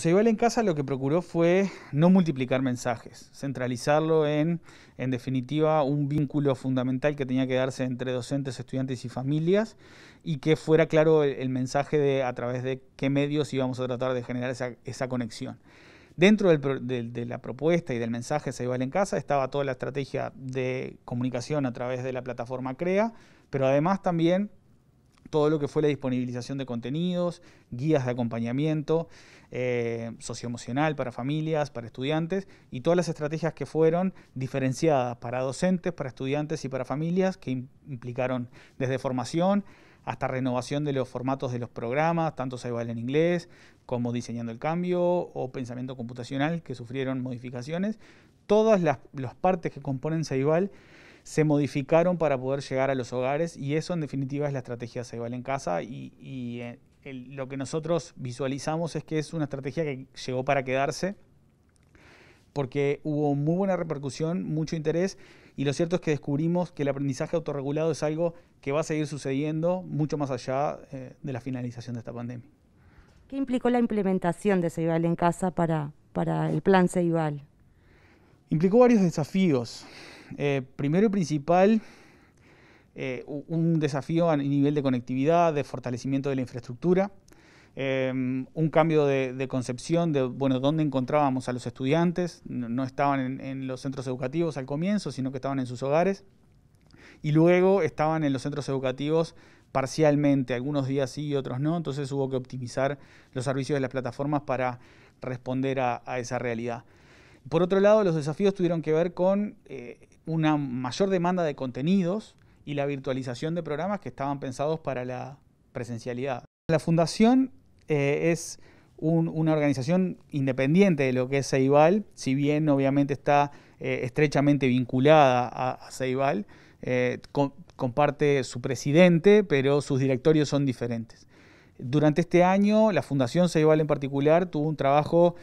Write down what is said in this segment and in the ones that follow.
Seibel en casa lo que procuró fue no multiplicar mensajes, centralizarlo en, en definitiva, un vínculo fundamental que tenía que darse entre docentes, estudiantes y familias y que fuera claro el, mensaje de a través de qué medios íbamos a tratar de generar esa, conexión. Dentro de, la propuesta y del mensaje Seibal en casa estaba toda la estrategia de comunicación a través de la plataforma CREA, pero además también todo lo que fue la disponibilización de contenidos, guías de acompañamiento eh, socioemocional para familias, para estudiantes y todas las estrategias que fueron diferenciadas para docentes, para estudiantes y para familias que implicaron desde formación hasta renovación de los formatos de los programas, tanto se en inglés como diseñando el cambio o pensamiento computacional que sufrieron modificaciones. Todas las, las partes que componen Ceibal se modificaron para poder llegar a los hogares y eso en definitiva es la estrategia Ceibal en casa y, eh, lo que nosotros visualizamos es que es una estrategia que llegó para quedarse porque hubo muy buena repercusión, mucho interés y lo cierto es que descubrimos que el aprendizaje autorregulado es algo que va a seguir sucediendo mucho más allá eh, de la finalización de esta pandemia. ¿Qué implicó la implementación de Ceibal en casa para, para el plan Ceibal? Implicó varios desafíos. Eh, primero y principal, eh, un desafío a nivel de conectividad, de fortalecimiento de la infraestructura, em, un cambio de, concepción de bueno, dónde encontrábamos a los estudiantes, no, estaban en, los centros educativos al comienzo, sino que estaban en sus hogares, y luego estaban en los centros educativos parcialmente, algunos días sí y otros no, entonces hubo que optimizar los servicios de las plataformas para responder a esa realidad. Por otro lado, los desafíos tuvieron que ver con eh, una mayor demanda de contenidos y la virtualización de programas que estaban pensados para la presencialidad. La fundación eh, es una organización independiente de lo que es Ceibal, si bien obviamente está eh, estrechamente vinculada a, Ceibal, comparte su presidente, pero sus directorios son diferentes. Durante este año, la Fundación Ceibal en particular tuvo un trabajo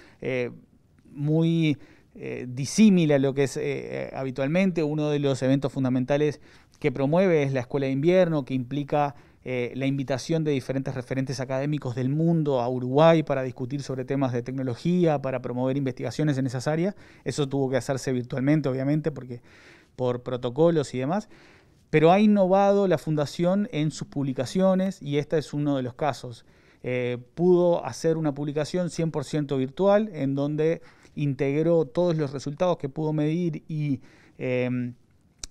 muy eh, a lo que es eh, eh, habitualmente. Uno de los eventos fundamentales que promueve es la Escuela de Invierno, que implica eh, la invitación de diferentes referentes académicos del mundo a Uruguay para discutir sobre temas de tecnología, para promover investigaciones en esas áreas. Eso tuvo que hacerse virtualmente, obviamente, porque por protocolos y demás. Pero ha innovado la fundación en sus publicaciones y este es uno de los casos. Eh, pudo hacer una publicación 100% virtual en donde integró todos los resultados que pudo medir y, em,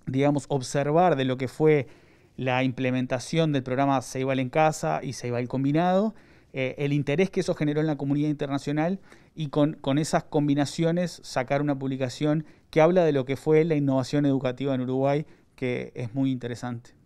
digamos, observar de lo que fue la implementación del programa Ceibal en casa y Ceibal combinado, eh, el interés que eso generó en la comunidad internacional y con, esas combinaciones sacar una publicación que habla de lo que fue la innovación educativa en Uruguay, que es muy interesante.